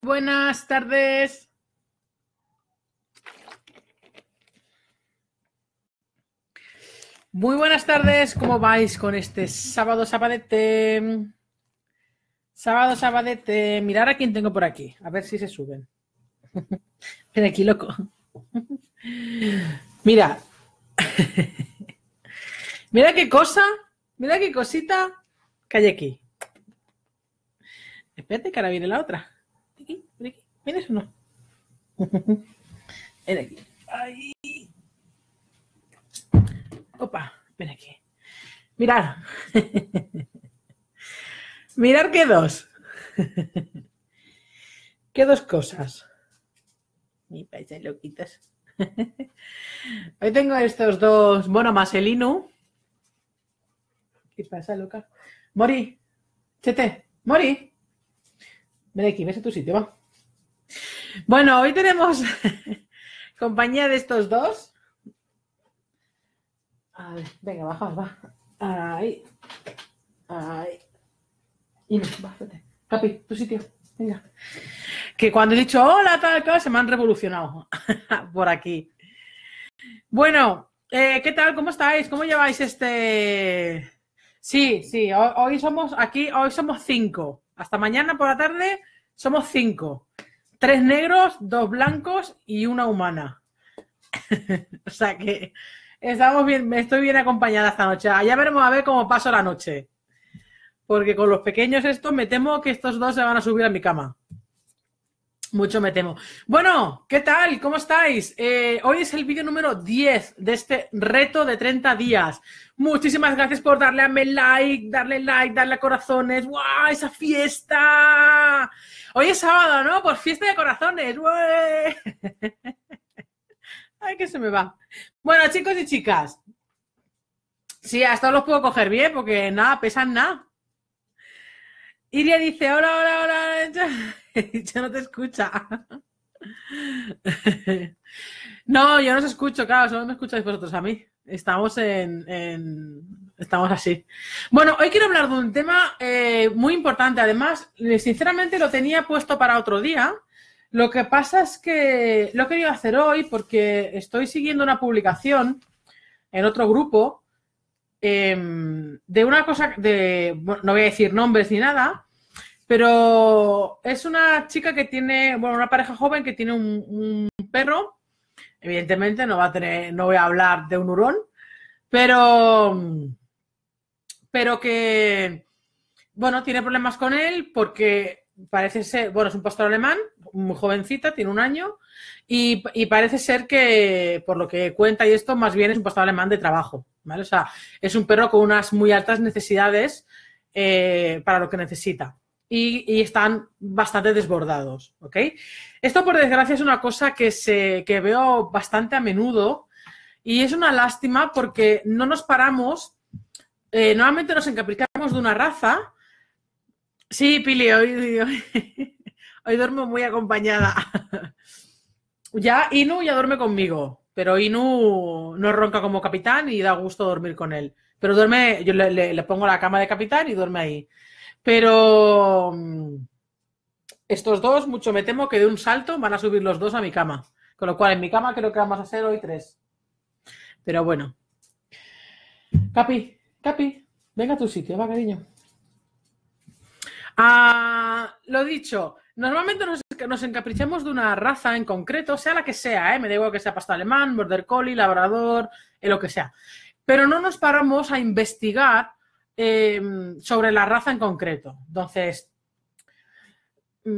Buenas tardes. Muy buenas tardes, ¿cómo vais con este sábado sabadete? Sábado sabadete, mirar a quién tengo por aquí, a ver si se suben. Ven aquí, loco. Mira. Mira qué cosa, mira qué cosita que hay aquí. Espérate que ahora viene la otra. ¿Vienes o no. ven aquí. Ay. Opa, ven aquí. ¡Mirad! ¡Mirad qué dos. ¡Qué dos cosas. Mi paisa loquitas. Hoy tengo estos dos, bueno, más el Inu. ¿Qué pasa, loca? Mori, chete, Mori. Ven aquí, ves a tu sitio, va. Bueno, hoy tenemos compañía de estos dos. A ver, venga, baja, baja. Ahí. Ahí. tu sitio. Venga. Que cuando he dicho hola, tal, cosa se me han revolucionado por aquí. Bueno, eh, ¿qué tal? ¿Cómo estáis? ¿Cómo lleváis este...? Sí, sí, hoy somos aquí, hoy somos cinco. Hasta mañana por la tarde somos cinco tres negros, dos blancos y una humana. o sea que estamos bien, estoy bien acompañada esta noche. Ah, ya veremos a ver cómo paso la noche. Porque con los pequeños estos me temo que estos dos se van a subir a mi cama. Mucho me temo. Bueno, ¿qué tal? ¿Cómo estáis? Eh, hoy es el vídeo número 10 de este reto de 30 días. Muchísimas gracias por darle a me like, darle like, darle a corazones. ¡Guau! ¡Esa fiesta! Hoy es sábado, ¿no? Por fiesta de corazones. Ay, que se me va. Bueno, chicos y chicas. Sí, hasta los puedo coger bien porque nada, pesan nada. Iria dice, hola, hola, hola, yo no te escucha. no, yo no os escucho, claro, solo me escucháis vosotros a mí. Estamos en, Estamos así. Bueno, hoy quiero hablar de un tema eh, muy importante. Además, sinceramente lo tenía puesto para otro día. Lo que pasa es que lo he hacer hoy porque estoy siguiendo una publicación en otro grupo Em, de una cosa, de, no voy a decir nombres ni nada, pero es una chica que tiene, bueno, una pareja joven que tiene un, perro. Evidentemente no va a tener, no voy a hablar de un hurón, pero, pero que, bueno, tiene problemas con él porque parece ser, bueno, es un pastor alemán, muy jovencita, tiene un año, y parece ser que, por lo que cuenta y esto, más bien es un pastor alemán de trabajo es un perro con unas muy altas necesidades eh, para lo que necesita. Y, están bastante desbordados, Esto, por desgracia, es una cosa que, se, veo bastante a menudo y es una lástima porque no nos paramos, eh, normalmente nos encaprichamos de una raza. Sí, Pili, hoy, hoy duermo muy acompañada. Ya Inu ya duerme conmigo. Pero Inu no ronca como capitán y da gusto dormir con él. Pero duerme, yo le, pongo la cama de capitán y duerme ahí. Pero mm, estos dos, mucho me temo que de un salto van a subir los dos a mi cama. Con lo cual, en mi cama creo que vamos a ser hoy tres. Pero bueno. Capi, Capi, venga a tu sitio, va, cariño. Ah, lo dicho, Normalmente nos, nos, encaprichamos de una raza en concreto, sea la que sea, ¿eh? me da igual que sea pasto alemán, border collie, labrador, eh, lo que sea. Pero no nos paramos a investigar em, sobre la raza en concreto. Entonces, mm,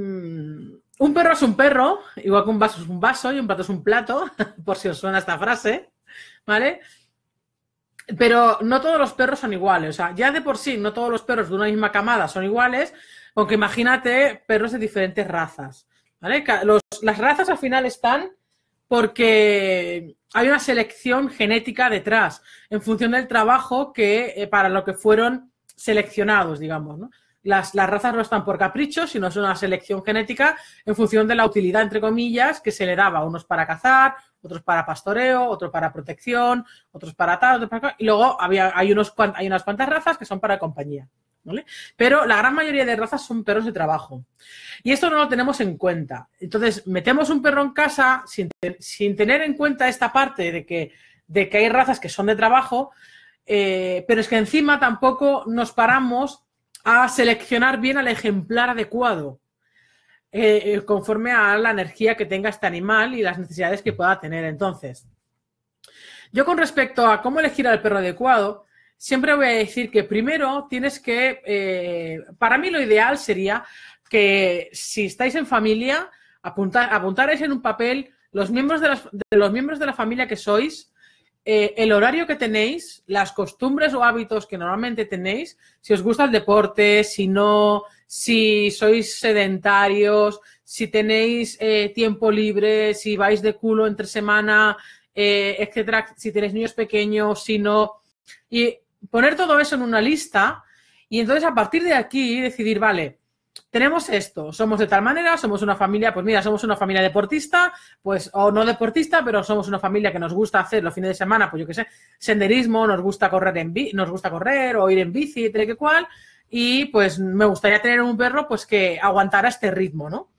un perro es un perro, igual que un vaso es un vaso y un plato es un plato, por si os suena esta frase, ¿vale? Pero no todos los perros son iguales. O sea, ya de por sí, no todos los perros de una misma camada son iguales, aunque imagínate perros de diferentes razas, ¿vale? las razas al final están porque hay una selección genética detrás, en función del trabajo que eh, para lo que fueron seleccionados, digamos, ¿no? Las, razas no están por capricho, sino es una selección genética en función de la utilidad, entre comillas, que se le daba, unos para cazar, otros para pastoreo, otros para protección, otros para tal, otros para... Y luego había, hay, unos, hay unas cuantas razas que son para compañía. Pero la gran mayoría de razas son perros de trabajo. Y esto no lo tenemos en cuenta. Entonces, metemos un perro en casa sin, sin tener en cuenta esta parte de que, de que hay razas que son de trabajo, eh, pero es que encima tampoco nos paramos a seleccionar bien al ejemplar adecuado, eh, eh, conforme a la energía que tenga este animal y las necesidades que pueda tener entonces. Yo con respecto a cómo elegir al perro adecuado, siempre voy a decir que primero tienes que, eh, para mí lo ideal sería que si estáis en familia, apuntar, apuntarais en un papel los miembros de los miembros de la familia que sois, eh, el horario que tenéis, las costumbres o hábitos que normalmente tenéis, si os gusta el deporte, si no, si sois sedentarios, si tenéis eh, tiempo libre, si vais de culo entre semana, eh, etcétera, si tenéis niños pequeños, si no. Y poner todo eso en una lista y entonces a partir de aquí decidir, vale, tenemos esto, somos de tal manera, somos una familia, pues mira, somos una familia deportista, pues, o no deportista, pero somos una familia que nos gusta hacer los fines de semana, pues yo qué sé, senderismo, nos gusta correr en nos gusta correr o ir en bici, tal que cual, y pues me gustaría tener un perro pues que aguantara este ritmo, ¿no?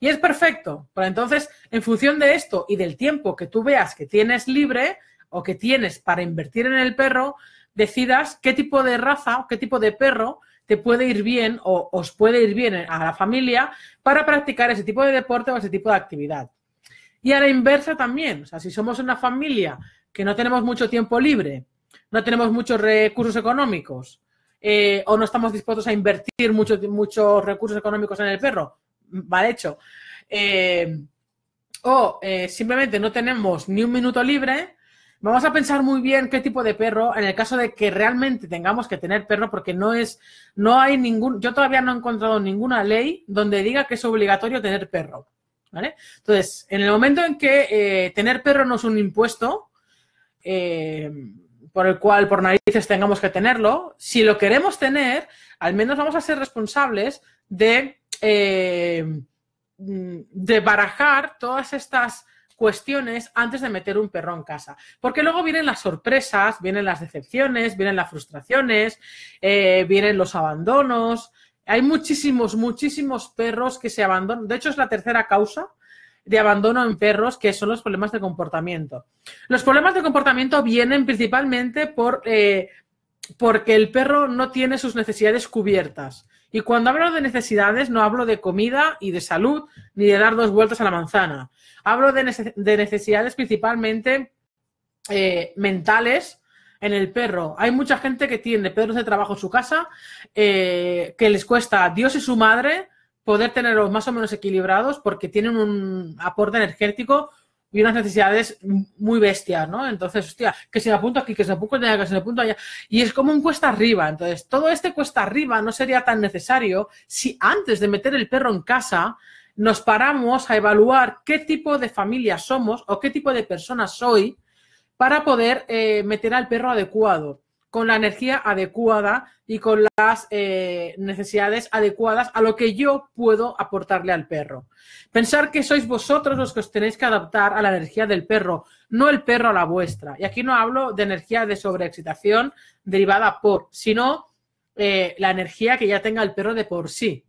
Y es perfecto, pero entonces, en función de esto y del tiempo que tú veas que tienes libre o que tienes para invertir en el perro, decidas qué tipo de raza o qué tipo de perro te puede ir bien o os puede ir bien a la familia para practicar ese tipo de deporte o ese tipo de actividad. Y a la inversa también, o sea, si somos una familia que no tenemos mucho tiempo libre, no tenemos muchos recursos económicos eh, o no estamos dispuestos a invertir muchos recursos económicos en el perro, vale hecho, eh, o eh, simplemente no tenemos ni un minuto libre, Vamos a pensar muy bien qué tipo de perro, en el caso de que realmente tengamos que tener perro, porque no es, no hay ningún, yo todavía no he encontrado ninguna ley donde diga que es obligatorio tener perro. Entonces, en el momento en que eh, tener perro no es un impuesto, eh, por el cual por narices tengamos que tenerlo, si lo queremos tener, al menos vamos a ser responsables de, eh, mm, de barajar todas estas cuestiones antes de meter un perro en casa. Porque luego vienen las sorpresas, vienen las decepciones, vienen las frustraciones, eh, vienen los abandonos. Hay muchísimos, muchísimos perros que se abandonan. De hecho, es la tercera causa de abandono en perros, que son los problemas de comportamiento. Los problemas de comportamiento vienen principalmente por, eh, porque el perro no tiene sus necesidades cubiertas. Y cuando hablo de necesidades, no hablo de comida y de salud, ni de dar dos vueltas a la manzana. Hablo de, necesidades principalmente eh, mentales en el perro. Hay mucha gente que tiene perros de trabajo en su casa, eh, que les cuesta a Dios y su madre poder tenerlos más o menos equilibrados porque tienen un aporte energético y unas necesidades muy bestias, ¿no? Entonces, hostia, que se me apunto aquí, que se me apunto allá, que se me apunto allá. Y es como un cuesta arriba. Entonces, todo este cuesta arriba no sería tan necesario si antes de meter el perro en casa nos paramos a evaluar qué tipo de familia somos o qué tipo de persona soy para poder eh, meter al perro adecuado con la energía adecuada y con las eh, necesidades adecuadas a lo que yo puedo aportarle al perro. Pensar que sois vosotros los que os tenéis que adaptar a la energía del perro, no el perro a la vuestra. Y aquí no hablo de energía de sobreexcitación derivada por, sino eh, la energía que ya tenga el perro de por sí.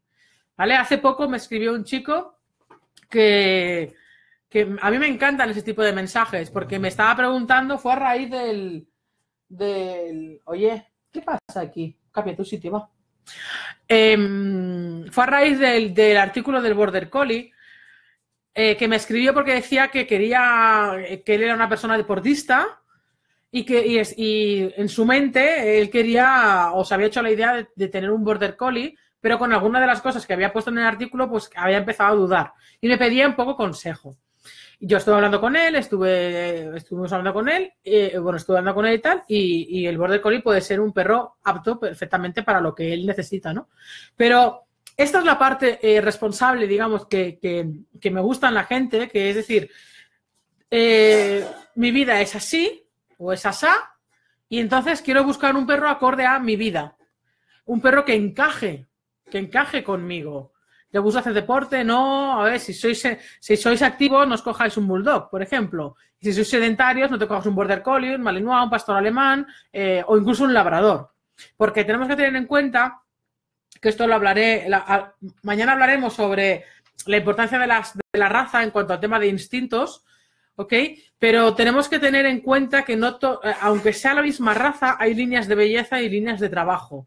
¿Vale? Hace poco me escribió un chico que, que a mí me encantan ese tipo de mensajes porque me estaba preguntando, fue a raíz del del, oye, ¿qué pasa aquí? Cambia tu sitio, va. Em, fue a raíz del, artículo del Border Collie eh, que me escribió porque decía que quería, eh, que él era una persona deportista y que en su mente él quería o se había hecho la idea de, tener un Border Collie, pero con alguna de las cosas que había puesto en el artículo pues había empezado a dudar y me pedía un poco consejo. Yo estuve hablando con él, estuve, estuvimos hablando con él, eh, bueno, estuve hablando con él y tal, y, el Border Collie puede ser un perro apto perfectamente para lo que él necesita, ¿no? Pero esta es la parte eh, responsable, digamos, que, que, me gusta en la gente, que es decir, eh, mi vida es así o es asá, y entonces quiero buscar un perro acorde a mi vida, un perro que encaje, que encaje conmigo, ¿Te gusta hacer deporte? No, a ver, si sois, si sois activos, no os cojáis un bulldog, por ejemplo. si sois sedentarios, no te cojas un border collie, un malinois, un pastor alemán eh, o incluso un labrador. Porque tenemos que tener en cuenta que esto lo hablaré, mañana hablaremos sobre la importancia de, la raza en cuanto al tema de instintos, ¿ok? Pero tenemos que tener en cuenta que no eh, aunque sea la misma raza, hay líneas de belleza y líneas de trabajo.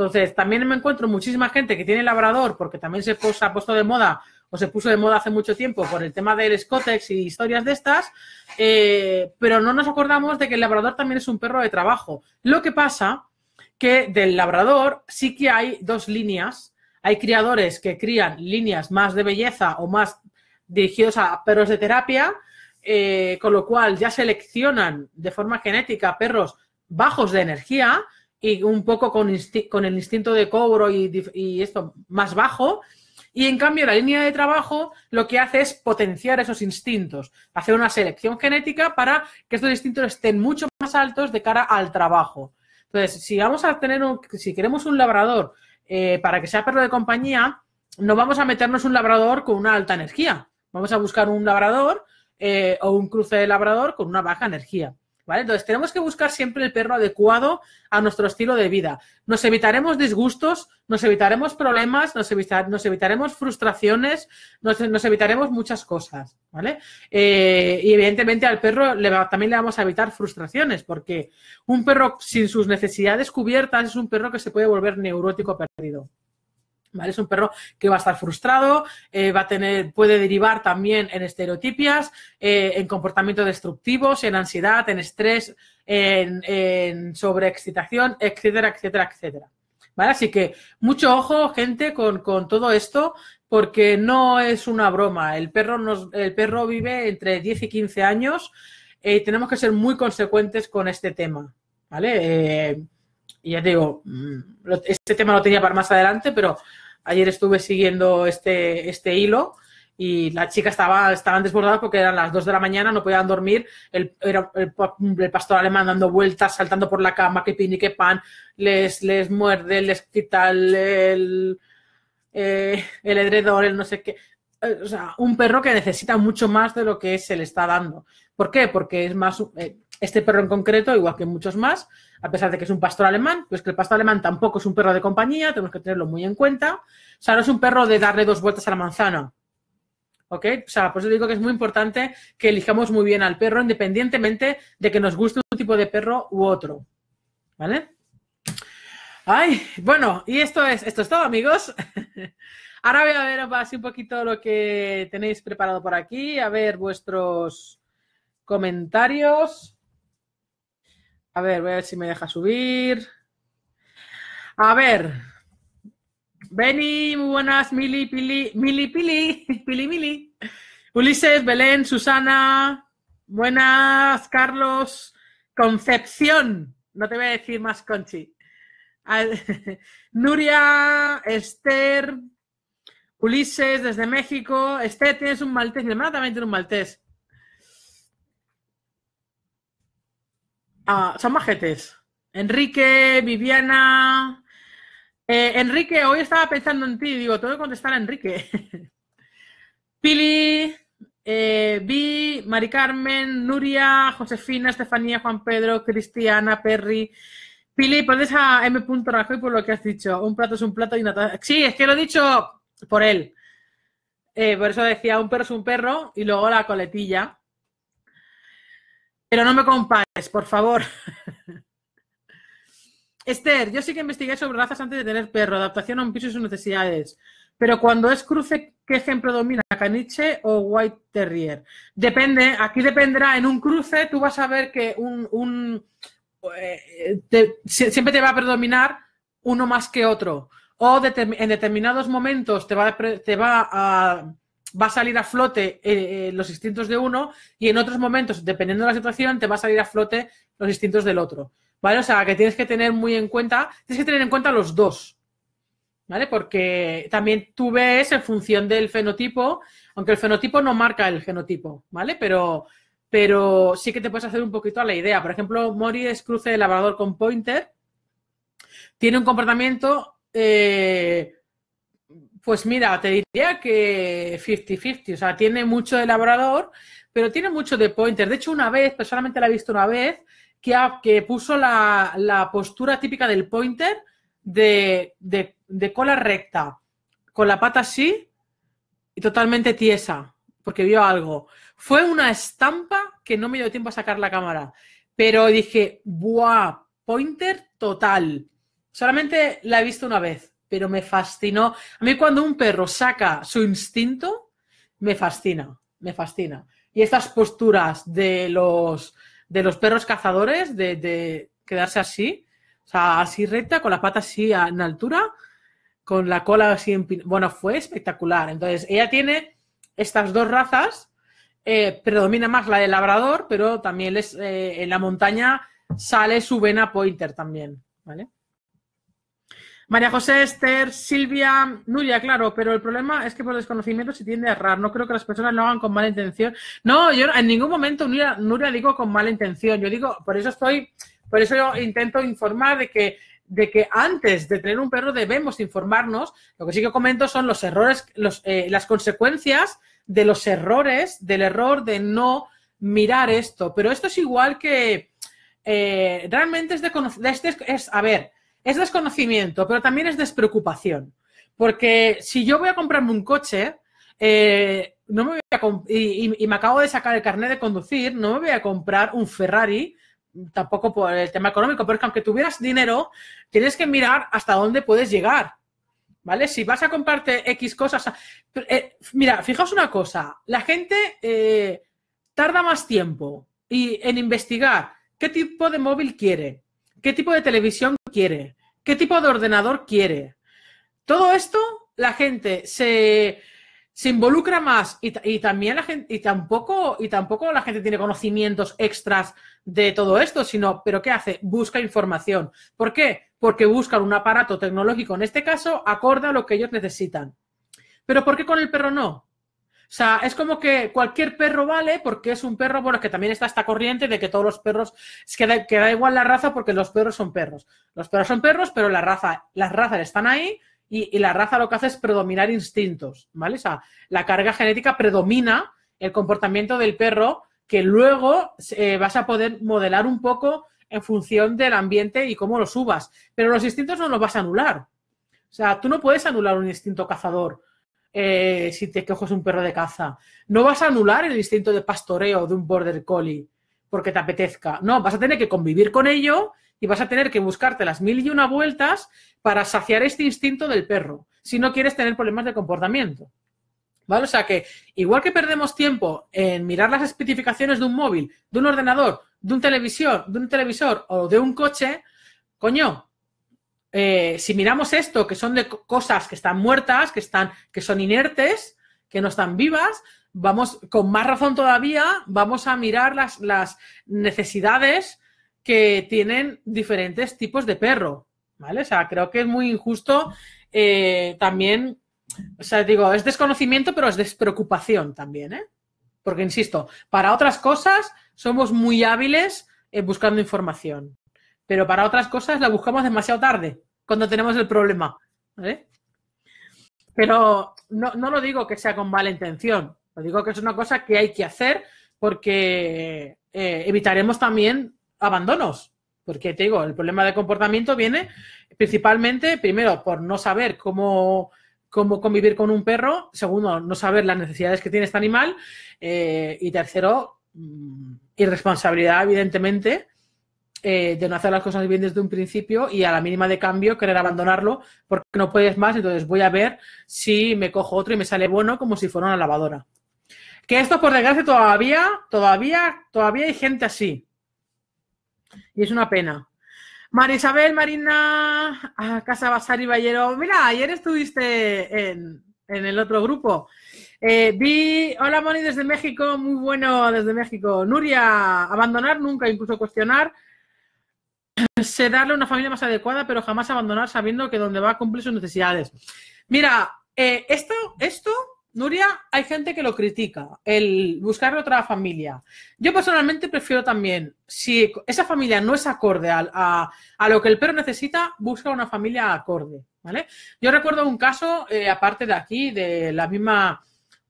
Entonces, también me encuentro muchísima gente que tiene labrador, porque también se, ha puesto de moda o se puso de moda hace mucho tiempo por el tema del escotex y historias de estas, eh, pero no nos acordamos de que el labrador también es un perro de trabajo. Lo que pasa que del labrador sí que hay dos líneas. Hay criadores que crían líneas más de belleza o más dirigidos a perros de terapia, eh, con lo cual ya seleccionan de forma genética perros bajos de energía, y un poco con, el instinto de cobro y, esto más bajo. Y en cambio, la línea de trabajo lo que hace es potenciar esos instintos, hacer una selección genética para que estos instintos estén mucho más altos de cara al trabajo. Entonces, si vamos a tener un, si queremos un labrador eh, para que sea perro de compañía, no vamos a meternos un labrador con una alta energía. Vamos a buscar un labrador eh, o un cruce de labrador con una baja energía. Entonces tenemos que buscar siempre el perro adecuado a nuestro estilo de vida. Nos evitaremos disgustos, nos evitaremos problemas, nos, evitaremos frustraciones, nos, evitaremos muchas cosas, eh, y evidentemente al perro también le vamos a evitar frustraciones, porque un perro sin sus necesidades cubiertas es un perro que se puede volver neurótico perdido. Es un perro que va a estar frustrado, eh, va a tener, puede derivar también en estereotipias, eh, en comportamientos destructivos, en ansiedad, en estrés, en, sobreexcitación, etcétera, etcétera, etcétera. Así que mucho ojo, gente, con, todo esto, porque no es una broma. El perro, el perro vive entre 10 y 15 años eh, y tenemos que ser muy consecuentes con este tema. ¿Vale? y ya te digo, mm, este tema lo tenía para más adelante, pero Ayer estuve siguiendo este, este hilo y la chica estaba, estaban desbordadas porque eran las 2 de la mañana, no podían dormir, el, el, el, pastor alemán dando vueltas, saltando por la cama, que pini, que pan, les, les muerde, les quita el, eh, el edredor, el no sé qué. O sea, un perro que necesita mucho más de lo que se le está dando. ¿Por qué? Porque es más, eh, este perro en concreto, igual que muchos más, a pesar de que es un pastor alemán, pues que el pastor alemán tampoco es un perro de compañía, tenemos que tenerlo muy en cuenta. O sea, no es un perro de darle dos vueltas a la manzana. ¿Ok? O sea, por eso digo que es muy importante que elijamos muy bien al perro, independientemente de que nos guste un tipo de perro u otro. ¿Vale? Ay, bueno, y esto es, esto es todo, amigos. Ahora voy a ver así un poquito lo que tenéis preparado por aquí, a ver vuestros comentarios. A ver, voy a ver si me deja subir. A ver. Beni, muy buenas. Mili, Pili, Mili, Pili, Pili, Mili. Ulises, Belén, Susana. Buenas, Carlos. Concepción. No te voy a decir más, Conchi. Nuria, Esther, Ulises desde México. Esther, tienes un maltés. Mi hermana también tiene un maltés. Ah, son majetes. Enrique, Viviana. Eh, Enrique, hoy estaba pensando en ti, digo, tengo que contestar a Enrique. Pili, eh, Vi, Mari Carmen, Nuria, Josefina, Estefanía, Juan Pedro, Cristiana, Perry. Pili, pones a M. Rajoy por lo que has dicho. Un plato es un plato y una Sí, es que lo he dicho por él. Eh, por eso decía un perro es un perro y luego la coletilla. Pero no me compares, por favor. Esther, yo sí que investigué sobre razas antes de tener perro, adaptación a un piso y sus necesidades. Pero cuando es cruce, ¿qué ejemplo domina? ¿Caniche o White Terrier? Depende, aquí dependerá. En un cruce tú vas a ver que un, eh, siempre te va a predominar uno más que otro. O en determinados momentos te va a va a salir a flote eh, eh, los instintos de uno y en otros momentos, dependiendo de la situación, te va a salir a flote los instintos del otro. ¿Vale? O sea, que tienes que tener muy en cuenta, tienes que tener en cuenta los dos. ¿Vale? Porque también tú ves en función del fenotipo, aunque el fenotipo no marca el genotipo, ¿vale? Pero, pero sí que te puedes hacer un poquito a la idea. Por ejemplo, Mori cruce el labrador con pointer. Tiene un comportamiento eh, pues mira, te diría que 50-50, o sea, tiene mucho de labrador, pero tiene mucho de pointer. De hecho, una vez, personalmente la he visto una vez, que, que puso la, la, postura típica del pointer de, de, de, cola recta, con la pata así y totalmente tiesa, porque vio algo. Fue una estampa que no me dio tiempo a sacar la cámara, pero dije, ¡buah! Pointer total. Solamente la he visto una vez pero me fascinó. A mí cuando un perro saca su instinto, me fascina, me fascina. Y estas posturas de los, de los perros cazadores, de, quedarse así, o sea, así recta, con la pata así en altura, con la cola así en... Bueno, fue espectacular. Entonces, ella tiene estas dos razas, eh, predomina más la del labrador, pero también es eh, en la montaña sale su vena pointer también, ¿vale? María José, Esther, Silvia, Nuria, claro, pero el problema es que por desconocimiento se tiende a errar. No creo que las personas lo hagan con mala intención. No, yo en ningún momento Nuria, Nuria digo con mala intención. Yo digo, por eso estoy, por eso yo intento informar de que de que antes de tener un perro debemos informarnos. Lo que sí que comento son los errores, eh, las consecuencias de los errores, del error de no mirar esto. Pero esto es igual que eh, realmente es de, conocer es, a ver, es desconocimiento, pero también es despreocupación. Porque si yo voy a comprarme un coche, eh, no me voy a y, me acabo de sacar el carnet de conducir, no me voy a comprar un Ferrari, tampoco por el tema económico, pero es que aunque tuvieras dinero, tienes que mirar hasta dónde puedes llegar. ¿Vale? Si vas a comprarte X cosas. Eh, mira, fijaos una cosa: la gente eh, tarda más tiempo y, en investigar qué tipo de móvil quiere, qué tipo de televisión quiere, qué tipo de ordenador quiere. Todo esto, la gente se, involucra más y, también la gente, y tampoco, y tampoco la gente tiene conocimientos extras de todo esto, sino, pero ¿qué hace? Busca información. ¿Por qué? Porque buscan un aparato tecnológico, en este caso, acorda lo que ellos necesitan. Pero ¿por qué con el perro no? O sea, es como que cualquier perro vale porque es un perro, bueno, que también está esta corriente de que todos los perros, es que da, igual la raza porque los perros son perros. Los perros son perros, pero la raza, las razas están ahí y, la raza lo que hace es predominar instintos, ¿vale? O sea, la carga genética predomina el comportamiento del perro que luego eh, vas a poder modelar un poco en función del ambiente y cómo lo subas. Pero los instintos no los vas a anular. O sea, tú no puedes anular un instinto cazador eh, si te coges un perro de caza. No vas a anular el instinto de pastoreo de un border collie porque te apetezca. No, vas a tener que convivir con ello y vas a tener que buscarte las mil y una vueltas para saciar este instinto del perro, si no quieres tener problemas de comportamiento. ¿Vale? O sea que, igual que perdemos tiempo en mirar las especificaciones de un móvil, de un ordenador, de un televisor, de un televisor o de un coche, coño, eh, si miramos esto, que son de cosas que están muertas, que, están, que son inertes, que no están vivas, vamos, con más razón todavía, vamos a mirar las, necesidades que tienen diferentes tipos de perro, ¿vale? O sea, creo que es muy injusto eh, también, o sea, digo, es desconocimiento, pero es despreocupación también, ¿eh? Porque, insisto, para otras cosas somos muy hábiles eh, buscando información pero para otras cosas la buscamos demasiado tarde, cuando tenemos el problema. Pero no, lo digo que sea con mala intención, lo digo que es una cosa que hay que hacer porque eh, evitaremos también abandonos. Porque te digo, el problema de comportamiento viene principalmente, primero, por no saber cómo, convivir con un perro, segundo, no saber las necesidades que tiene este animal, eh, y tercero, mm, irresponsabilidad, evidentemente, eh, de no hacer las cosas bien desde un principio y a la mínima de cambio querer abandonarlo porque no puedes más, entonces voy a ver si me cojo otro y me sale bueno como si fuera una lavadora. Que esto, por desgracia, todavía, todavía, todavía hay gente así. Y es una pena. María Isabel, Marina, Casa Basari y Ballero. Mira, ayer estuviste en, el otro grupo. Eh, vi, hola Moni desde México, muy bueno desde México. Nuria, abandonar nunca, incluso cuestionar ...se darle una familia más adecuada, pero jamás abandonar sabiendo que donde va a cumplir sus necesidades. Mira, eh, esto, esto, Nuria, hay gente que lo critica, el buscar otra familia. Yo personalmente prefiero también, si esa familia no es acorde a, a, lo que el perro necesita, busca una familia acorde, ¿vale? Yo recuerdo un caso, eh, aparte de aquí, de la misma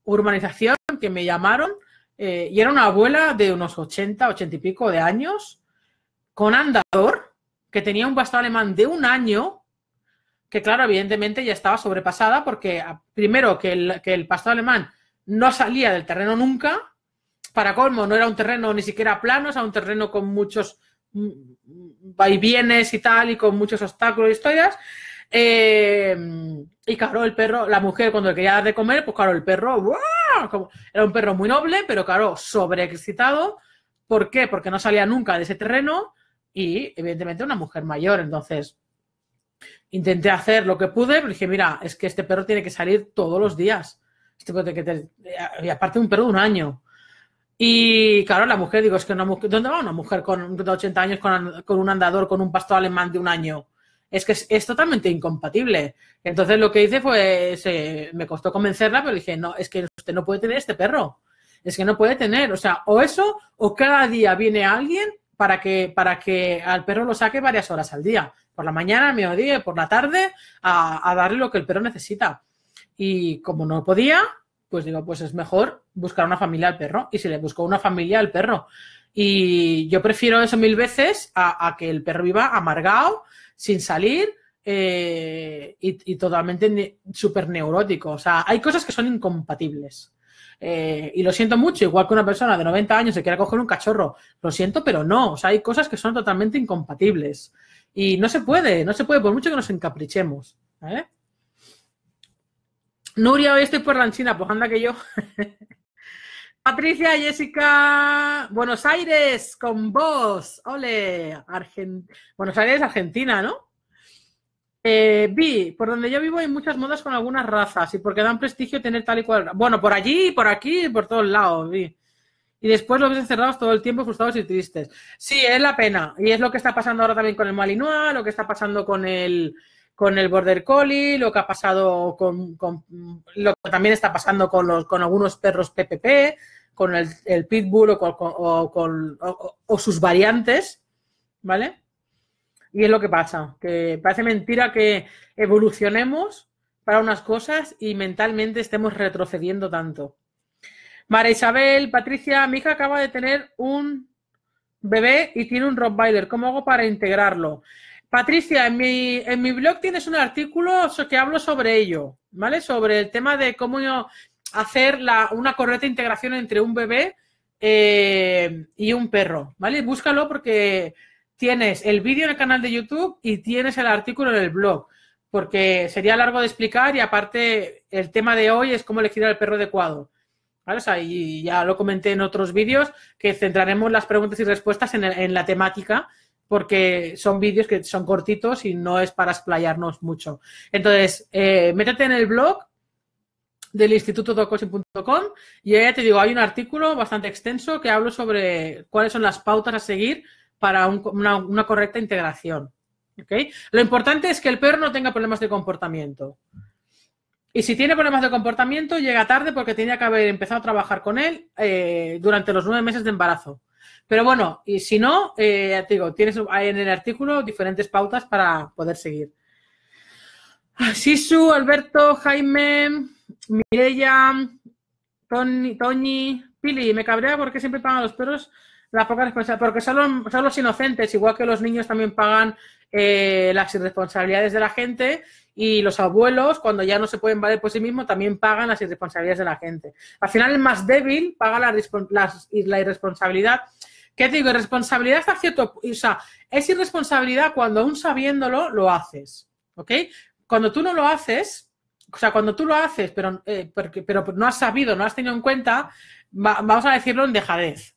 urbanización que me llamaron, eh, y era una abuela de unos 80, 80 y pico de años, con Andador, que tenía un pastor alemán de un año, que claro, evidentemente ya estaba sobrepasada porque primero que el, que pastor alemán no salía del terreno nunca, para colmo no era un terreno ni siquiera plano, era un terreno con muchos mm, mm, vaivienes y tal y con muchos obstáculos y historias. Eh, y claro, el perro, la mujer cuando le quería dar de comer, pues claro, el perro, era un perro muy noble, pero claro, sobreexcitado. ¿Por qué? Porque no salía nunca de ese terreno y evidentemente una mujer mayor. Entonces, intenté hacer lo que pude, pero dije, mira, es que este perro tiene que salir todos los días. Este perro que eh, y aparte un perro de un año. Y claro, la mujer, digo, es que una mujer, ¿dónde va una mujer con de 80 años con, con, un andador, con un pastor alemán de un año? Es que es, totalmente incompatible. Entonces lo que hice fue, se, me costó convencerla, pero dije, no, es que usted no puede tener este perro. Es que no puede tener, o sea, o eso, o cada día viene alguien para que, para que al perro lo saque varias horas al día, por la mañana, mediodía por la tarde, a, darle lo que el perro necesita. Y como no podía, pues digo, pues es mejor buscar una familia al perro. Y se le buscó una familia al perro. Y yo prefiero eso mil veces a, que el perro viva amargado, sin salir eh, y, totalmente super súper neurótico. O sea, hay cosas que son incompatibles. Eh, y lo siento mucho, igual que una persona de 90 años se quiera coger un cachorro. Lo siento, pero no. O sea, hay cosas que son totalmente incompatibles. Y no se puede, no se puede, por mucho que nos encaprichemos. ¿eh? Nuria, hoy estoy por la China pues anda que yo. Patricia, Jessica, Buenos Aires, con vos. Ole, Buenos Aires, Argentina, ¿no? Eh, vi, por donde yo vivo hay muchas modas con algunas razas y porque dan prestigio tener tal y cual. Bueno, por allí, por aquí, por todos lados, vi. Y después los ves encerrados todo el tiempo, frustrados y tristes. Sí, es la pena. Y es lo que está pasando ahora también con el Malinois, lo que está pasando con el, con el Border Collie, lo que ha pasado con, lo que también está pasando con, los, con algunos perros PPP, con el, Pitbull o, con, o sus variantes, ¿vale? Y es lo que pasa, que parece mentira que evolucionemos para unas cosas y mentalmente estemos retrocediendo tanto. María Isabel, Patricia, mi hija acaba de tener un bebé y tiene un Rottweiler. ¿Cómo hago para integrarlo? Patricia, en mi, en mi blog tienes un artículo que hablo sobre ello, ¿vale? Sobre el tema de cómo hacer una correcta integración entre un bebé eh, y un perro, ¿vale? Búscalo porque tienes el vídeo en el canal de YouTube y tienes el artículo en el blog, porque sería largo de explicar y aparte el tema de hoy es cómo elegir al perro adecuado. y ya lo comenté en otros vídeos que centraremos las preguntas y respuestas en, la temática porque son vídeos que son cortitos y no es para explayarnos mucho. Entonces, eh, métete en el blog del instituto y ahí te digo, hay un artículo bastante extenso que hablo sobre cuáles son las pautas a seguir para una, correcta integración. Lo importante es que el perro no tenga problemas de comportamiento. Y si tiene problemas de comportamiento, llega tarde porque tenía que haber empezado a trabajar con él eh, durante los nueve meses de embarazo. Pero bueno, y si no, eh, digo, tienes en el artículo diferentes pautas para poder seguir. Ah, Sisu, Alberto, Jaime, Mireya, Tony, Toñi, Pili, me cabrea porque siempre pagan los perros poca porque son los, los, inocentes, igual que los niños también pagan eh, las irresponsabilidades de la gente y los abuelos, cuando ya no se pueden valer por sí mismos, también pagan las irresponsabilidades de la gente. Al final, el más débil paga la, irresponsabilidad. ¿Qué te digo? Irresponsabilidad está cierto... O sea, es irresponsabilidad cuando aún sabiéndolo lo haces, ¿ok? Cuando tú no lo haces, o sea, cuando tú lo haces, pero, eh, porque, pero no has sabido, no has tenido en cuenta, vamos a decirlo en dejadez,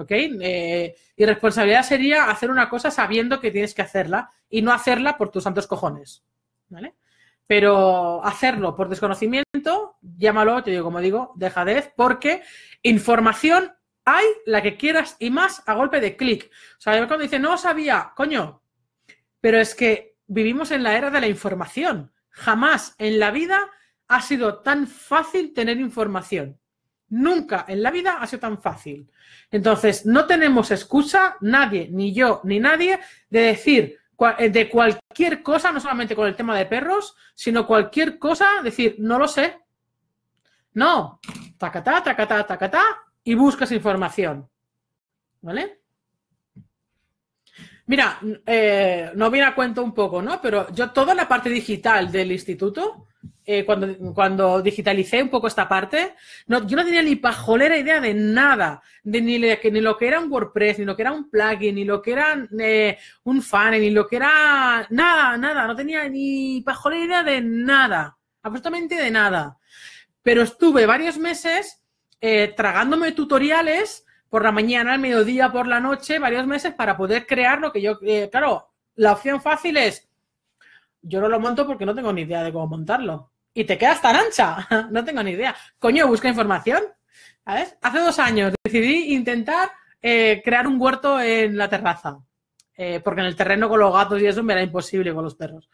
¿ok? Eh, responsabilidad sería hacer una cosa sabiendo que tienes que hacerla y no hacerla por tus santos cojones, ¿vale? Pero hacerlo por desconocimiento, llámalo, te digo, como digo, dejadez, porque información hay la que quieras y más a golpe de clic. O sea, cuando dice, no sabía, coño, pero es que vivimos en la era de la información. Jamás en la vida ha sido tan fácil tener información. Nunca en la vida ha sido tan fácil. Entonces, no tenemos excusa, nadie, ni yo, ni nadie, de decir eh, de cualquier cosa, no solamente con el tema de perros, sino cualquier cosa, decir, no lo sé. No, tacatá, tacatá, tacatá, y buscas información. ¿Vale? Mira, eh, no me a cuento un poco, ¿no? Pero yo toda la parte digital del instituto, eh, cuando, digitalicé un poco esta parte, yo no tenía ni pajolera idea de nada, ni, lo que era un WordPress, ni lo que era un plugin, ni lo que era eh, un fan, ni lo que era nada, nada, no tenía ni pajolera idea de nada, absolutamente de nada. Pero estuve varios meses eh, tragándome tutoriales por la mañana, al mediodía, por la noche, varios meses para poder crear lo que yo, claro, la opción fácil es, yo no lo monto porque no tengo ni idea de cómo montarlo y te quedas tan ancha. no tengo ni idea. Coño, busca información. Hace dos años decidí intentar eh, crear un huerto en la terraza. Eh, porque en el terreno con los gatos y eso me era imposible con los perros.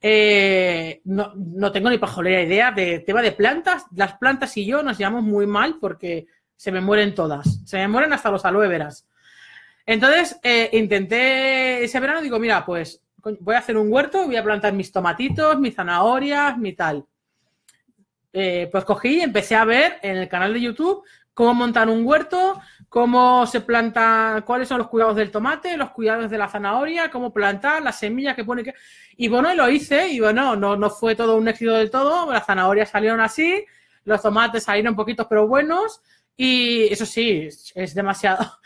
Eh, no, tengo ni pajolera idea de tema de plantas. Las plantas y yo nos llevamos muy mal porque se me mueren todas. Se me mueren hasta los aloe veras. Entonces, intenté ese verano, digo, mira, pues voy a hacer un huerto, voy a plantar mis tomatitos, mis zanahorias, mi tal. Eh, pues cogí y empecé a ver en el canal de YouTube cómo montar un huerto, cómo se planta, cuáles son los cuidados del tomate, los cuidados de la zanahoria, cómo plantar, las semillas que pone. Que... Y bueno, lo hice y bueno, no, no fue todo un éxito del todo, las zanahorias salieron así, los tomates salieron poquitos pero buenos. Y eso sí, es demasiado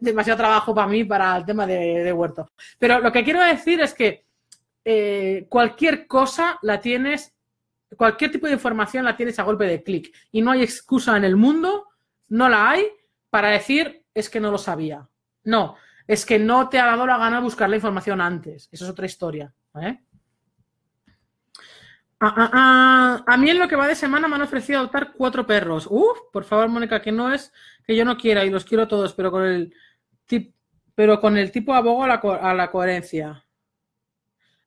demasiado trabajo para mí para el tema de, huerto. Pero lo que quiero decir es que eh, cualquier cosa la tienes, cualquier tipo de información la tienes a golpe de clic. Y no hay excusa en el mundo, no la hay, para decir es que no lo sabía. No, es que no te ha dado la gana buscar la información antes. Eso es otra historia. ¿eh? Ah, ah, ah. A mí en lo que va de semana me han ofrecido adoptar cuatro perros. Uf, por favor, Mónica, que no es que yo no quiera y los quiero todos, pero con el, pero con el tipo abogo a la, coherencia.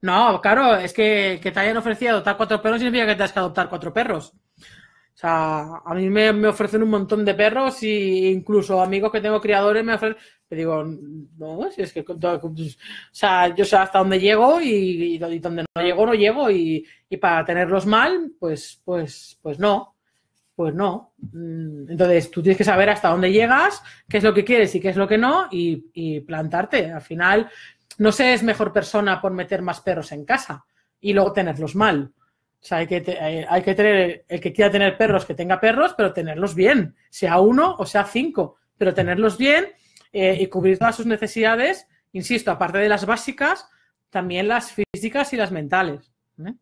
No, claro, es que, que te hayan ofrecido adoptar cuatro perros significa que te has que adoptar cuatro perros. O sea, a mí me, ofrecen un montón de perros y incluso amigos que tengo criadores me ofrecen. Le digo, no, si es que. O sea, yo sé hasta dónde llego y, y donde no llego, no llego. Y, para tenerlos mal, pues, pues, pues no. Pues no. Mm, entonces, tú tienes que saber hasta dónde llegas, qué es lo que quieres y qué es lo que no, y, plantarte. Al final, no sé es mejor persona por meter más perros en casa y luego tenerlos mal. O sea, eh, hay que, tener, el que quiera tener perros, que tenga perros, pero tenerlos bien, sea uno o sea cinco, pero tenerlos bien eh, y cubrir todas sus necesidades, insisto, aparte de las básicas, también las físicas y las mentales. ¿eh?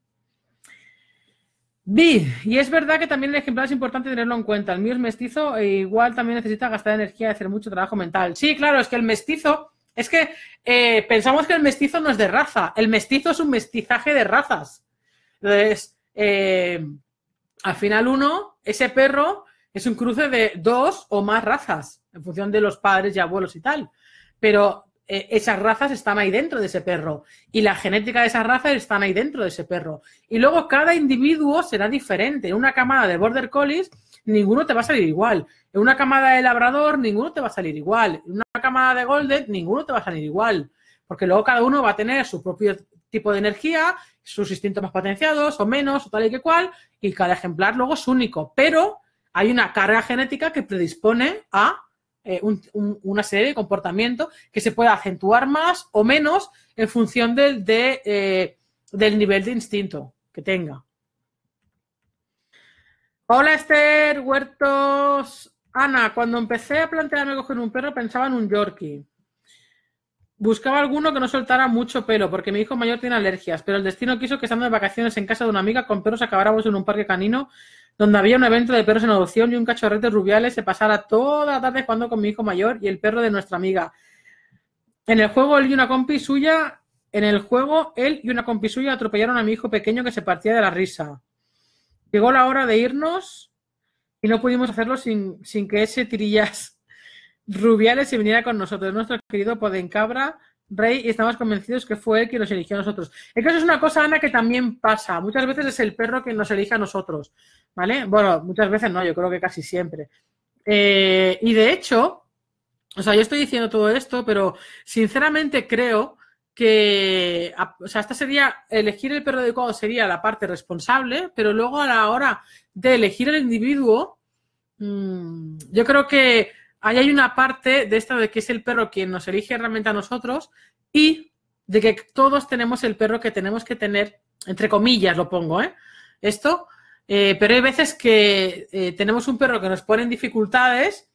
y es verdad que también el ejemplar es importante tenerlo en cuenta. El mío es mestizo e igual también necesita gastar energía y hacer mucho trabajo mental. Sí, claro, es que el mestizo, es que pensamos que el mestizo no es de raza, el mestizo es un mestizaje de razas. Entonces, eh, al final uno, ese perro es un cruce de dos o más razas, en función de los padres y abuelos y tal. Pero eh, esas razas están ahí dentro de ese perro y la genética de esas razas están ahí dentro de ese perro. Y luego cada individuo será diferente. En una camada de border collies, ninguno te va a salir igual. En una camada de labrador, ninguno te va a salir igual. En una camada de golden, ninguno te va a salir igual. Porque luego cada uno va a tener su propio tipo de energía, sus instintos más potenciados o menos, o tal y que cual, y cada ejemplar luego es único, pero hay una carga genética que predispone a eh, una serie de comportamientos que se puede acentuar más o menos en función del, eh, del nivel de instinto que tenga. Hola Esther, huertos. Ana, cuando empecé a plantearme coger un perro pensaba en un Yorkie. Buscaba alguno que no soltara mucho pelo, porque mi hijo mayor tiene alergias, pero el destino quiso que estando de vacaciones en casa de una amiga con perros acabáramos en un parque canino donde había un evento de perros en adopción y un cachorrete rubiales se pasara toda la tarde jugando con mi hijo mayor y el perro de nuestra amiga. En el juego él y una compi suya, en el juego él y una compi suya atropellaron a mi hijo pequeño que se partía de la risa. Llegó la hora de irnos y no pudimos hacerlo sin, sin que ese tirillas Rubiales si viniera con nosotros, nuestro querido Podencabra, Rey, y estamos convencidos que fue él quien nos eligió a nosotros. Es que eso es una cosa, Ana, que también pasa. Muchas veces es el perro que nos elige a nosotros, ¿vale? Bueno, muchas veces no, yo creo que casi siempre. Eh, y de hecho, o sea, yo estoy diciendo todo esto, pero sinceramente creo que, o sea, esta sería, elegir el perro adecuado sería la parte responsable, pero luego a la hora de elegir el individuo, mm, yo creo que ahí hay una parte de esto de que es el perro quien nos elige realmente a nosotros y de que todos tenemos el perro que tenemos que tener, entre comillas lo pongo, ¿eh? Esto, eh, pero hay veces que eh, tenemos un perro que nos pone en dificultades,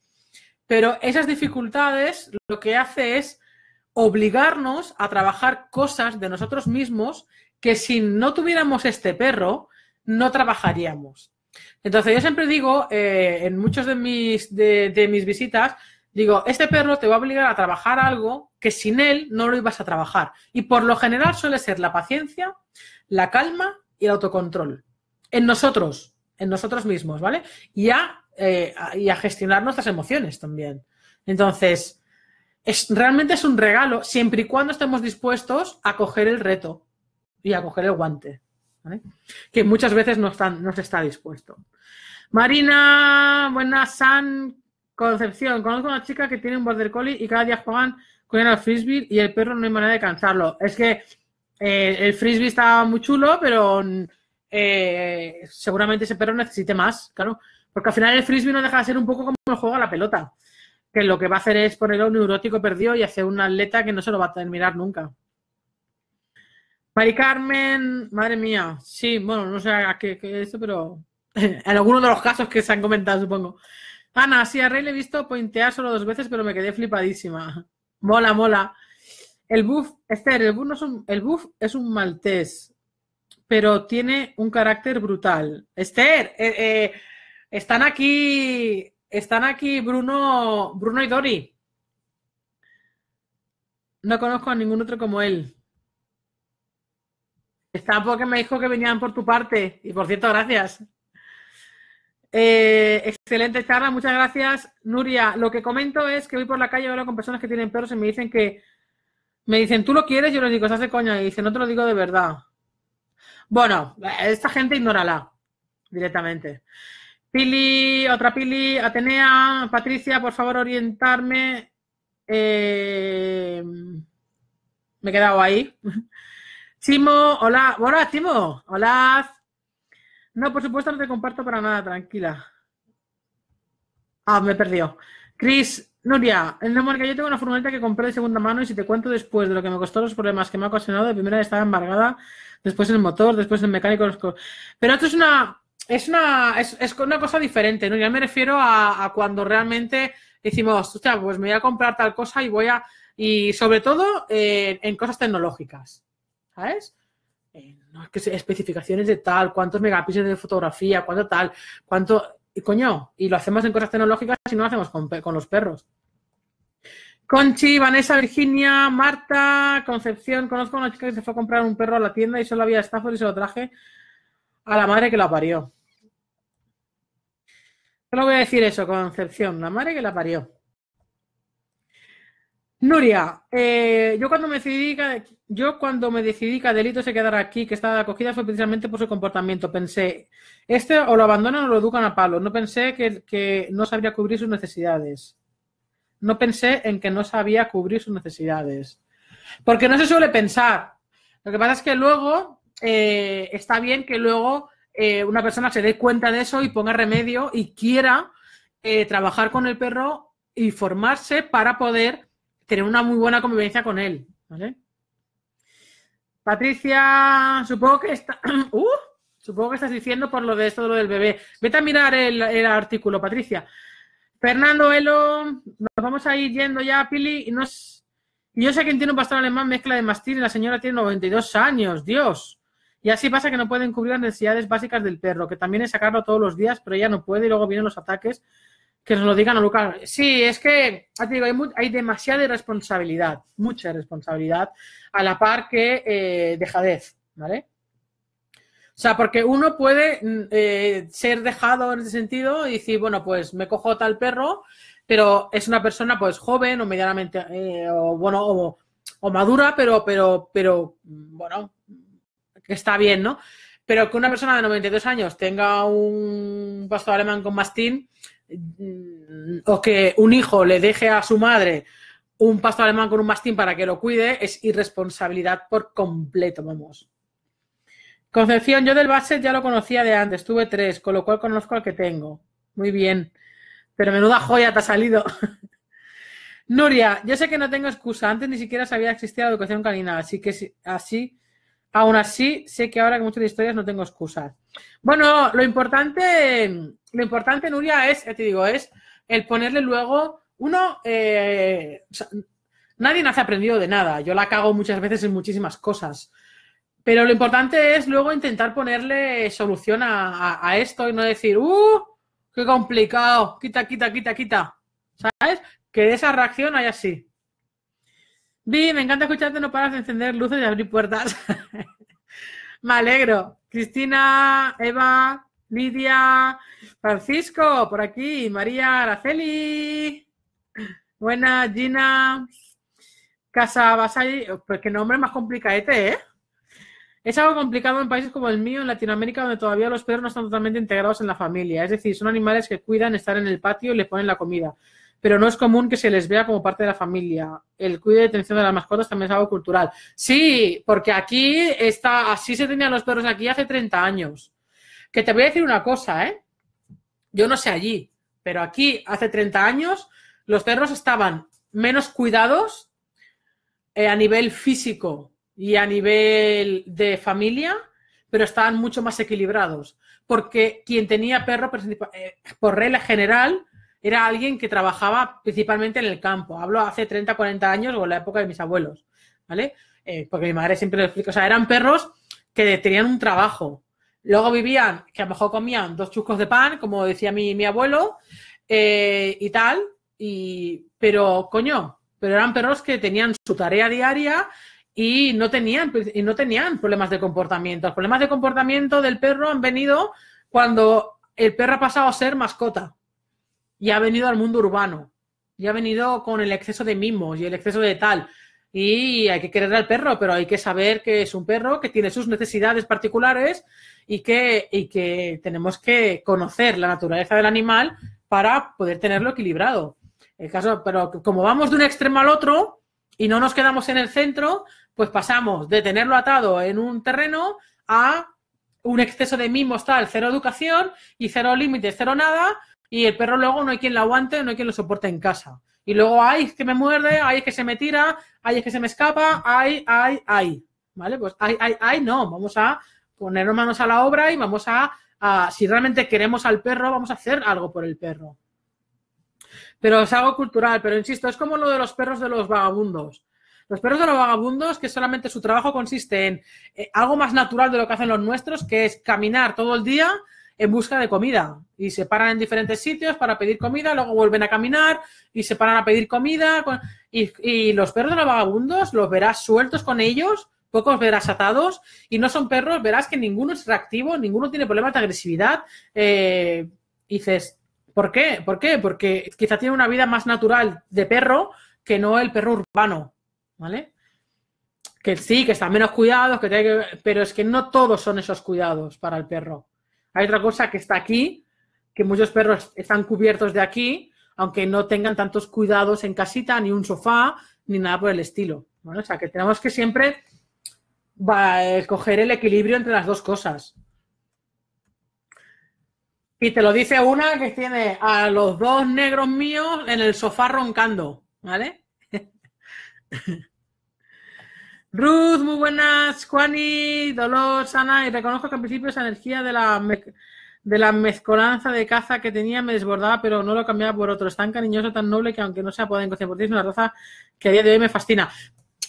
pero esas dificultades lo que hace es obligarnos a trabajar cosas de nosotros mismos que si no tuviéramos este perro, no trabajaríamos. Entonces yo siempre digo, eh, en muchos de mis, de, mis visitas, digo, este perro te va a obligar a trabajar algo que sin él no lo ibas a trabajar. Y por lo general suele ser la paciencia, la calma y el autocontrol. En nosotros, en nosotros mismos, ¿vale? Y a, eh, y a gestionar nuestras emociones también. Entonces, realmente es un regalo siempre y cuando estemos dispuestos a coger el reto y a coger el guante. Que muchas veces no, está, no se está dispuesto. Marina, Buena San Concepción. Conozco a una chica que tiene un border collie y cada día juegan con el frisbee y el perro no hay manera de cansarlo. Es que eh, el frisbee está muy chulo, pero eh, seguramente ese perro necesite más, claro. Porque al final el frisbee no deja de ser un poco como el juego a la pelota, que lo que va a hacer es ponerlo un neurótico perdido y hacer un atleta que no se lo va a terminar nunca. Mari Carmen, madre mía, sí, bueno, no sé a qué, es eso, pero en alguno de los casos que se han comentado, supongo. Ana, sí, a Rey le he visto pointear solo dos veces, pero me quedé flipadísima. Mola, mola. El buff, Esther, el buff, es un, el buff es un maltés, pero tiene un carácter brutal. Esther, eh, eh, están aquí, están aquí Bruno, Bruno y Dori. No conozco a ningún otro como él. Está porque me dijo que venían por tu parte. Y por cierto, gracias. Eh, excelente charla, muchas gracias, Nuria. Lo que comento es que voy por la calle y hablo con personas que tienen perros y me dicen que. Me dicen, ¿tú lo quieres? Yo les digo, estás de coña. Y dicen, no te lo digo de verdad. Bueno, esta gente ignórala directamente. Pili, otra Pili, Atenea, Patricia, por favor, orientarme. Eh, me he quedado ahí. Timo, hola, hola, Timo, hola. No, por supuesto no te comparto para nada, tranquila. Ah, me perdió. Cris, Nuria, normal que yo tengo una furgoneta que compré de segunda mano y si te cuento después de lo que me costó los problemas que me ha ocasionado, de primera estaba embargada, después el motor, después el mecánico. Pero esto es una, es una, es, una cosa diferente, Nuria, me refiero a, cuando realmente decimos, hostia, pues me voy a comprar tal cosa y voy a... Y sobre todo eh, en cosas tecnológicas. Eh, no es que especificaciones de tal, cuántos megapíxeles de fotografía, cuánto tal, cuánto. Y coño, y lo hacemos en cosas tecnológicas y no lo hacemos con, con los perros. Conchi, Vanessa, Virginia, Marta, Concepción. Conozco a una chica que se fue a comprar un perro a la tienda y solo había estafos y se lo traje a la madre que la parió. Solo voy a decir eso, Concepción, la madre que la parió. Nuria, eh, yo cuando me decidí que, yo cuando me decidí Adelito se quedara aquí, que estaba acogida, fue precisamente por su comportamiento. Pensé, este o lo abandonan o lo educan a palo. No pensé que, no sabría cubrir sus necesidades. No pensé en que no sabía cubrir sus necesidades. Porque no se suele pensar. Lo que pasa es que luego eh, está bien que luego eh, una persona se dé cuenta de eso y ponga remedio y quiera trabajar con el perro y formarse para poder tener una muy buena convivencia con él, ¿vale? Patricia, supongo que está. Uh, supongo que estás diciendo por lo de esto de lo del bebé. Vete a mirar el, artículo, Patricia. Fernando Elo, nos vamos a ir yendo ya, Pili, y Yo sé que tiene un pastor alemán mezcla de mastín y la señora tiene 92 años, Dios. Y así pasa que no pueden cubrir las necesidades básicas del perro, que también es sacarlo todos los días, pero ella no puede y luego vienen los ataques que nos lo digan a Lucas. Sí, es que, te digo, hay, demasiada responsabilidad, mucha responsabilidad, a la par que eh, dejadez, ¿vale? O sea, porque uno puede mm, eh, ser dejado en ese sentido y decir, bueno, pues me cojo tal perro, pero es una persona pues joven o medianamente, eh, o bueno, o, o, madura, pero, pero, pero, bueno, que está bien, ¿no? Pero que una persona de 92 años tenga un pastor alemán con mastín, Mm, o que un hijo le deje a su madre un pasto alemán con un mastín para que lo cuide es irresponsabilidad por completo, vamos. Concepción, yo del basset ya lo conocía de antes, tuve tres, con lo cual conozco al que tengo. Muy bien. Pero menuda joya te ha salido. Nuria, yo sé que no tengo excusa, antes ni siquiera sabía que existía la educación canina, así que así Aún así, sé que ahora que muchas historias no tengo excusas. Bueno, lo importante, lo importante, Nuria, es, te digo, es el ponerle luego, uno, eh, nadie nace aprendido de nada. Yo la cago muchas veces en muchísimas cosas. Pero lo importante es luego intentar ponerle solución a, esto y no decir, ¡uh! ¡Qué complicado! Quita, quita, quita, quita. ¿Sabes? Que de esa reacción haya así. Vi, me encanta escucharte, no paras de encender luces y abrir puertas. me alegro. Cristina, Eva, Lidia, Francisco, por aquí, María Araceli. Buena, Gina. Casa Basay, pues qué nombre más complicadete, ¿eh? Es algo complicado en países como el mío, en Latinoamérica, donde todavía los perros no están totalmente integrados en la familia. Es decir, son animales que cuidan estar en el patio y le ponen la comida pero no es común que se les vea como parte de la familia. El cuidado y detención de las mascotas también es algo cultural. Sí, porque aquí está, así se tenían los perros aquí hace 30 años. Que te voy a decir una cosa, ¿eh? Yo no sé allí, pero aquí hace 30 años los perros estaban menos cuidados eh, a nivel físico y a nivel de familia, pero estaban mucho más equilibrados. Porque quien tenía perro, eh, por regla general, era alguien que trabajaba principalmente en el campo. Hablo hace 30, 40 años o en la época de mis abuelos, ¿vale? Eh, porque mi madre siempre lo explica. O sea, eran perros que tenían un trabajo. Luego vivían, que a lo mejor comían dos chuscos de pan, como decía mi, abuelo, eh, y tal. Y, pero, coño, pero eran perros que tenían su tarea diaria y no tenían, y no tenían problemas de comportamiento. Los problemas de comportamiento del perro han venido cuando el perro ha pasado a ser mascota y ha venido al mundo urbano y ha venido con el exceso de mimos y el exceso de tal. Y hay que querer al perro, pero hay que saber que es un perro que tiene sus necesidades particulares y que, que tenemos que conocer la naturaleza del animal para poder tenerlo equilibrado. El caso, pero como vamos de un extremo al otro y no nos quedamos en el centro, pues pasamos de tenerlo atado en un terreno a un exceso de mimos tal, cero educación y cero límites, cero nada, y el perro luego no hay quien lo aguante, no hay quien lo soporte en casa. Y luego, hay que me muerde, hay que se me tira, hay que se me escapa, hay, hay, hay. ¿Vale? Pues hay, hay, hay, no. Vamos a ponernos manos a la obra y vamos a, si realmente queremos al perro, vamos a hacer algo por el perro. Pero es algo cultural, pero insisto, es como lo de los perros de los vagabundos. Los perros de los vagabundos, que solamente su trabajo consiste en eh, algo más natural de lo que hacen los nuestros, que es caminar todo el día en busca de comida y se paran en diferentes sitios para pedir comida, luego vuelven a caminar y se paran a pedir comida y, los perros de los vagabundos los verás sueltos con ellos, pocos verás atados y no son perros, verás que ninguno es reactivo, ninguno tiene problemas de agresividad. Eh, dices, ¿por qué? ¿Por qué? Porque quizá tiene una vida más natural de perro que no el perro urbano, ¿vale? Que sí, que están menos cuidados, que pero es que no todos son esos cuidados para el perro. Hay otra cosa que está aquí, que muchos perros están cubiertos de aquí, aunque no tengan tantos cuidados en casita, ni un sofá, ni nada por el estilo. O sea, que tenemos que siempre va a escoger el equilibrio entre las dos cosas. Y te lo dice una que tiene a los dos negros míos en el sofá roncando, ¿vale? Ruth, muy buenas. Juani, Dolor, Ana, Y reconozco que al principio esa energía de la, de la mezcolanza de caza que tenía me desbordaba, pero no lo cambiaba por otro. Es tan cariñoso, tan noble que aunque no sea poder en es una raza que a día de hoy me fascina.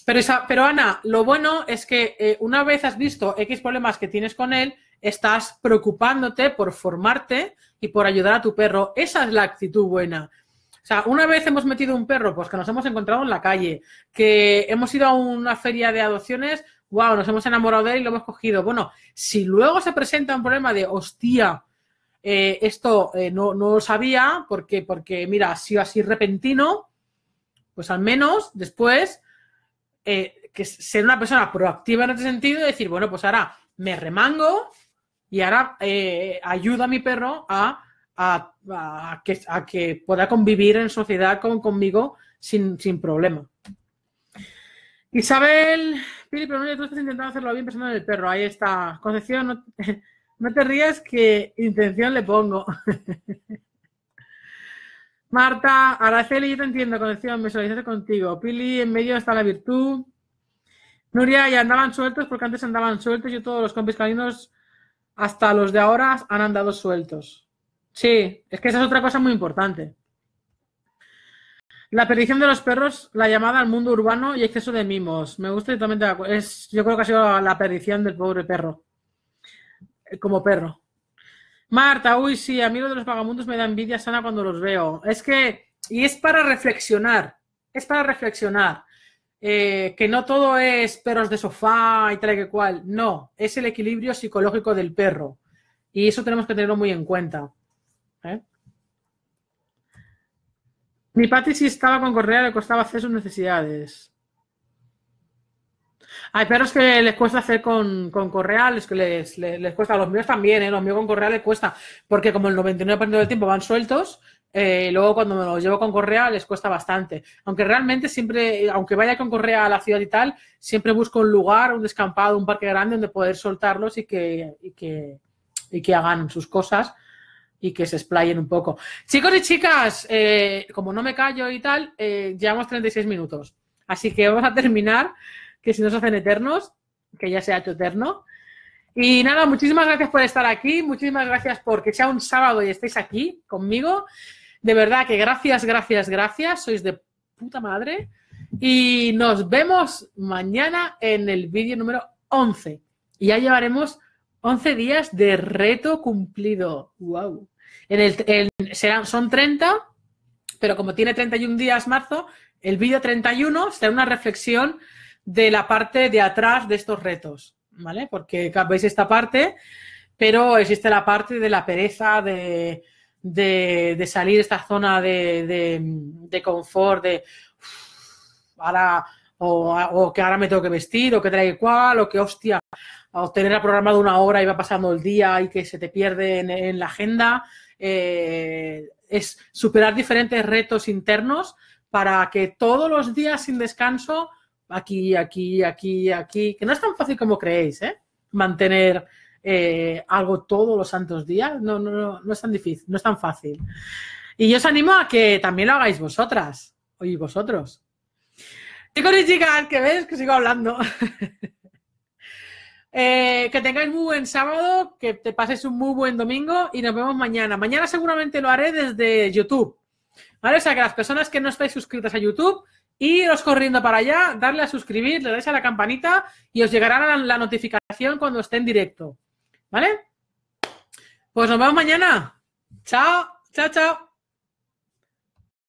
Pero, esa, pero Ana, lo bueno es que eh, una vez has visto X problemas que tienes con él, estás preocupándote por formarte y por ayudar a tu perro. Esa es la actitud buena. O sea, una vez hemos metido un perro, pues que nos hemos encontrado en la calle, que hemos ido a una feria de adopciones, wow, nos hemos enamorado de él y lo hemos cogido. Bueno, si luego se presenta un problema de, hostia, eh, esto eh, no, lo sabía, porque, porque mira, ha sido así repentino, pues al menos después eh, que ser una persona proactiva en este sentido y decir, bueno, pues ahora me remango y ahora ayuda a mi perro a a, que, pueda convivir en sociedad conmigo sin, problema. Isabel, Pili, pero no, tú estás intentando hacerlo bien pensando en el perro. Ahí está. Concepción, no te, rías que intención le pongo. Marta, Araceli, yo te entiendo, Concepción, me contigo. Pili, en medio está la virtud. Nuria, ya andaban sueltos porque antes andaban sueltos. y todos los compis caninos, hasta los de ahora, han andado sueltos. Sí, es que esa es otra cosa muy importante. La perdición de los perros, la llamada al mundo urbano y exceso de mimos. Me gusta totalmente yo creo que ha sido la perdición del pobre perro. Eh, como perro. Marta, uy, sí, a mí lo de los vagamundos me da envidia sana cuando los veo. Es que, y es para reflexionar, es para reflexionar. Eh, que no todo es perros de sofá y trae que cual. No, es el equilibrio psicológico del perro. Y eso tenemos que tenerlo muy en cuenta. ¿Eh? Mi Pati si estaba con correa le costaba hacer sus necesidades. Hay perros que les cuesta hacer con, correa, les, les, les, Los míos también, ¿eh? los míos con correa les cuesta, porque como el 99% del tiempo van sueltos, eh, luego cuando me los llevo con correa les cuesta bastante. Aunque realmente siempre, aunque vaya con correa a la ciudad y tal, siempre busco un lugar, un descampado, un parque grande donde poder soltarlos y que, y que, y que hagan sus cosas y que se explayen un poco. Chicos y chicas, eh, como no me callo y tal, eh, llevamos 36 minutos. Así que vamos a terminar, que si nos hacen eternos, que ya sea hecho eterno. Y nada, muchísimas gracias por estar aquí, muchísimas gracias porque sea un sábado y estéis aquí conmigo. De verdad que gracias, gracias, gracias. Sois de puta madre. Y nos vemos mañana en el vídeo número 11. Y ya llevaremos 11 días de reto cumplido. ¡Wow! son 30, pero como tiene 31 días marzo, el vídeo 31 será una reflexión de la parte de atrás de estos retos, ¿vale? Porque veis esta parte, pero existe la parte de la pereza, de, salir de esta zona de, confort, de ahora, o, que ahora me tengo que vestir, o que trae cual, o que hostia, o tener de una hora y va pasando el día y que se te pierde en, la agenda, eh, es superar diferentes retos internos para que todos los días sin descanso, aquí, aquí, aquí, aquí, que no es tan fácil como creéis, ¿eh? mantener eh, algo todos los santos días, no, no, no, no es tan difícil, no es tan fácil. Y yo os animo a que también lo hagáis vosotras y vosotros. Chicos y chicas, que ves que sigo hablando. Eh, que tengáis muy buen sábado, que te pases un muy buen domingo y nos vemos mañana. Mañana seguramente lo haré desde YouTube. ¿Vale? O sea que las personas que no estáis suscritas a YouTube, iros corriendo para allá, darle a suscribir, le dais a la campanita y os llegará la notificación cuando esté en directo. ¿Vale? Pues nos vemos mañana. Chao, chao, chao.